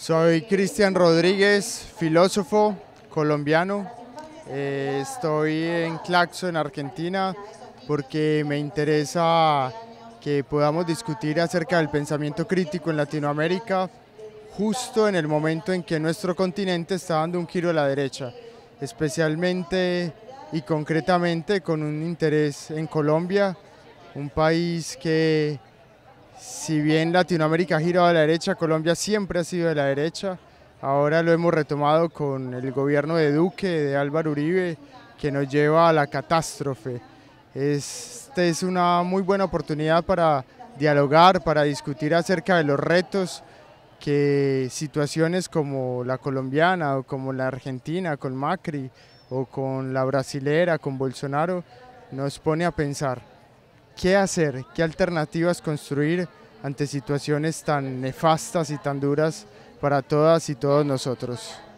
Soy Cristian Rodríguez, filósofo colombiano. Eh, estoy en Claxo, en Argentina, porque me interesa que podamos discutir acerca del pensamiento crítico en Latinoamérica, justo en el momento en que nuestro continente está dando un giro a la derecha, especialmente y concretamente con un interés en Colombia, un país que si bien Latinoamérica ha girado a la derecha, Colombia siempre ha sido de la derecha. Ahora lo hemos retomado con el gobierno de Duque, de Álvaro Uribe, que nos lleva a la catástrofe. Esta es una muy buena oportunidad para dialogar, para discutir acerca de los retos que situaciones como la colombiana o como la argentina con Macri o con la brasilera, con Bolsonaro, nos pone a pensar qué hacer, qué alternativas construir ante situaciones tan nefastas y tan duras para todas y todos nosotros.